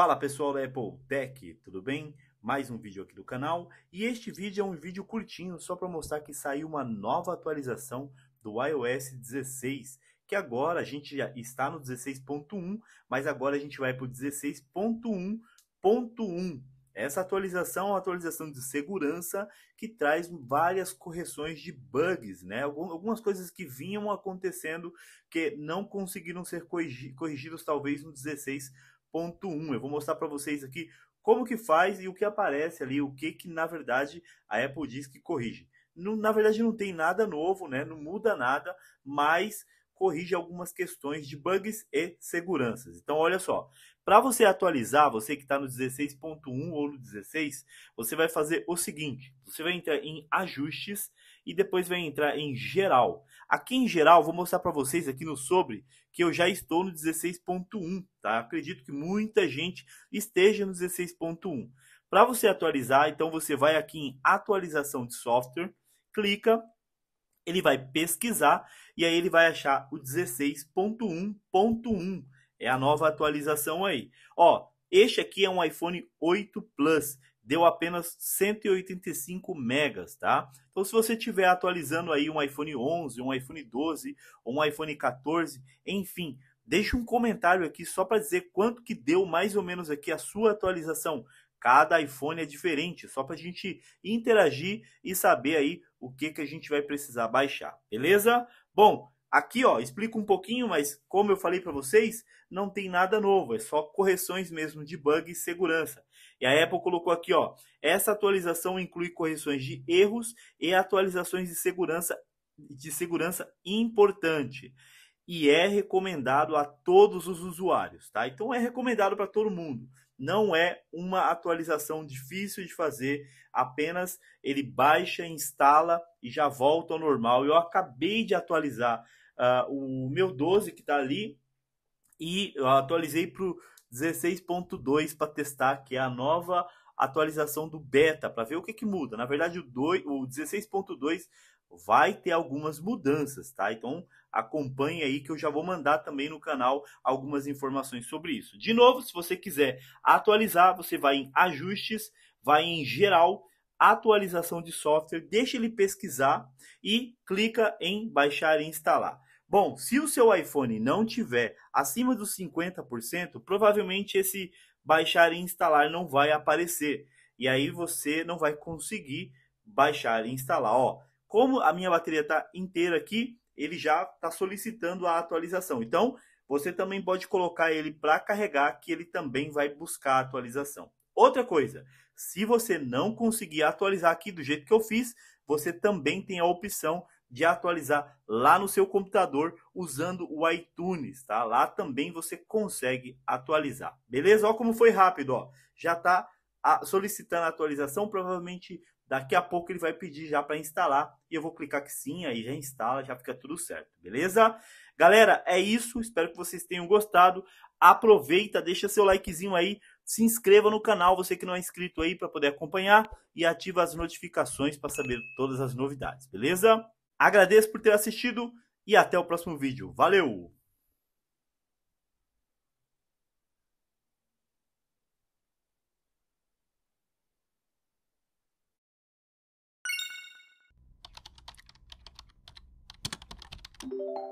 Fala pessoal da Apple Tech, tudo bem? Mais um vídeo aqui do canal e este vídeo é um vídeo curtinho só para mostrar que saiu uma nova atualização do iOS 16 que agora a gente já está no 16.1, mas agora a gente vai para o 16.1.1. Essa atualização é uma atualização de segurança que traz várias correções de bugs, né? Algumas coisas que vinham acontecendo que não conseguiram ser corrigidos, talvez no 16. 1.1. Eu vou mostrar para vocês aqui como que faz e o que aparece ali, o que que na verdade a Apple diz que corrige. Não, na verdade não tem nada novo, né? Não muda nada, mas corrige algumas questões de bugs e seguranças. Então, olha só, para você atualizar, você que está no 16.1 ou no 16, você vai fazer o seguinte: você vai entrar em ajustes e depois vai entrar em geral. Aqui em geral, vou mostrar para vocês aqui no sobre que eu já estou no 16.1, tá? Acredito que muita gente esteja no 16.1. Para você atualizar, então você vai aqui em atualização de software, clica ele vai pesquisar e aí ele vai achar o 16.1.1. É a nova atualização aí. Ó, este aqui é um iPhone 8 Plus, deu apenas 185 megas, tá? Então se você tiver atualizando aí um iPhone 11, um iPhone 12, um iPhone 14, enfim, deixe um comentário aqui só para dizer quanto que deu mais ou menos aqui a sua atualização. Cada iPhone é diferente, só para a gente interagir e saber aí o que, que a gente vai precisar baixar, beleza? Bom, aqui ó, explico um pouquinho, mas como eu falei para vocês, não tem nada novo, é só correções mesmo de bug e segurança. E a Apple colocou aqui ó, essa atualização inclui correções de erros e atualizações de segurança de segurança importante e é recomendado a todos os usuários, tá? Então é recomendado para todo mundo não é uma atualização difícil de fazer, apenas ele baixa, instala e já volta ao normal. Eu acabei de atualizar uh, o meu 12 que está ali e eu atualizei para o 16.2 para testar, que é a nova atualização do beta para ver o que, que muda. Na verdade, o, 2, o 16.2 vai ter algumas mudanças, tá? Então acompanhe aí que eu já vou mandar também no canal algumas informações sobre isso. De novo, se você quiser atualizar, você vai em ajustes, vai em geral, atualização de software, deixa ele pesquisar e clica em baixar e instalar. Bom, se o seu iPhone não tiver acima dos 50%, provavelmente esse baixar e instalar não vai aparecer. E aí você não vai conseguir baixar e instalar. Ó, como a minha bateria está inteira aqui, ele já está solicitando a atualização. Então, você também pode colocar ele para carregar, que ele também vai buscar a atualização. Outra coisa, se você não conseguir atualizar aqui do jeito que eu fiz, você também tem a opção de atualizar lá no seu computador usando o iTunes, tá? Lá também você consegue atualizar. Beleza? Olha como foi rápido, ó. Já está ah, solicitando a atualização, provavelmente daqui a pouco ele vai pedir já para instalar e eu vou clicar que sim, aí já instala, já fica tudo certo, beleza? Galera, é isso, espero que vocês tenham gostado. Aproveita, deixa seu likezinho aí, se inscreva no canal, você que não é inscrito aí para poder acompanhar e ativa as notificações para saber todas as novidades, beleza? Agradeço por ter assistido e até o próximo vídeo. Valeu! you